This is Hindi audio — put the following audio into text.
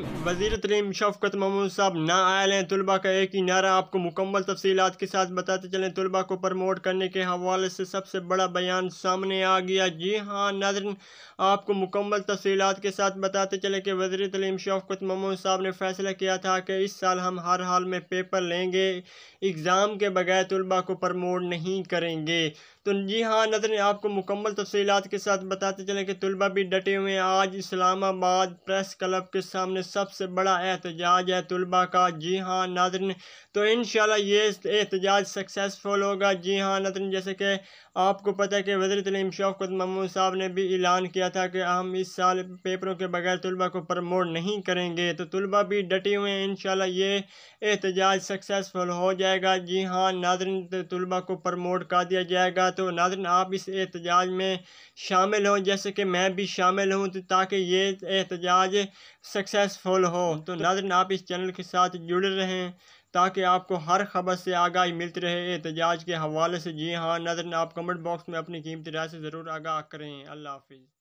Tranquilo. वजीर तलीम शफकत महमूद साहब ना आए हैं तलबा का एक ही नारा आपको मुकम्मल तफसीत के साथ बताते चलें तलबा को प्रमोट करने के हवाले से सबसे बड़ा बयान सामने आ गया जी हाँ नजर आपको मुकम्मल तफसीत के साथ बताते चलें कि वजीर तलीम शफकत महमूद साहब ने फैसला किया था कि इस साल हम हर हाल में पेपर लेंगे एग्ज़ाम के बगैर तलबा को प्रमोट नहीं करेंगे तो जी हाँ नजर आपको मुकम्मल तफसीत के साथ बताते चलें कि तलबा भी डटे हुए हैं आज इस्लामाबाद प्रेस क्लब के सामने सबसे सबसे बड़ा एहतजाज है तलबा का जी हाँ नादरन तो इन ये एहतजाज सक्सेसफुल होगा जी हाँ नादरन जैसे कि आपको पता है कि वजर तलीम शौकत महमूद साहब ने भी ऐलान किया था कि हम इस साल पेपरों के बगैर तलबा को प्रमोट नहीं करेंगे तो तलबा भी डटे हुए हैं इन ये एहतजाज सक्सेसफुल हो जाएगा जी हाँ नादरन तलबा तो को प्रमोट कर दिया जाएगा तो नादरन आप इस एहतजाज में शामिल हों जैसे कि मैं भी शामिल हूँ तो ताकि ये एहतजाज सक्सेसफुल गोल हो हाँ, तो, तो- नाजरन आप इस चैनल के साथ जुड़े रहें ताकि आपको हर खबर से आगाही मिलती रहे एहतजाज के हवाले से जी हाँ नजरन आप कमेंट बॉक्स में अपनी कीमती राय से ज़रूर आगाह करें अल्लाह हाफिज़